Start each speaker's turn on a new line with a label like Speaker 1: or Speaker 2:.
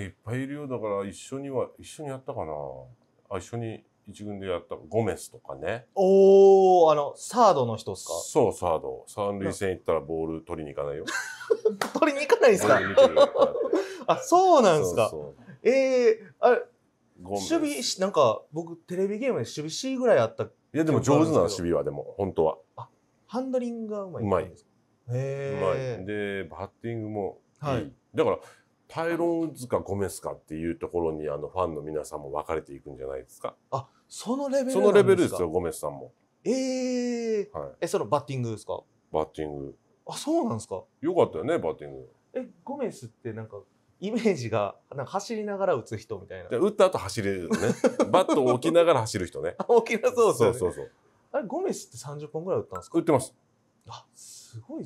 Speaker 1: いっぱいいるよだから一緒には一緒にやったかなあ一緒に一軍でやったゴメスとか
Speaker 2: ねおおあのサードの人ですか
Speaker 1: そうサード三塁線行ったらボール取りに行かないよ
Speaker 2: 取りに行かないですか あそうなんですかええー、あれ守備なんか僕テレビゲームで守備 C ぐらいあったいやでも上手な守
Speaker 1: 備はでも本当はあ
Speaker 2: ハンドリングがうまいうまいへ
Speaker 3: え
Speaker 1: でバッティングもいい、はい、だから
Speaker 2: タイロン・ウズ
Speaker 1: かゴメスかっていうところにあのファンの皆さんも分かれていくんじゃないですか。
Speaker 3: あそのレベルそのレベルですよゴメ
Speaker 1: スさんも。えーはい、えそのバッティングですかバッティング。あそうなんですか。よかったよねバッティング。えゴメ
Speaker 4: スってなんか
Speaker 1: イメージが
Speaker 4: なんか走りながら打つ人みたい
Speaker 1: な。打った後走れるね。バットを置きながら走る人ね。
Speaker 4: 置きな
Speaker 5: そうそうそうそう。あれゴメスって30本ぐらい打ったんですか打ってます。あすごい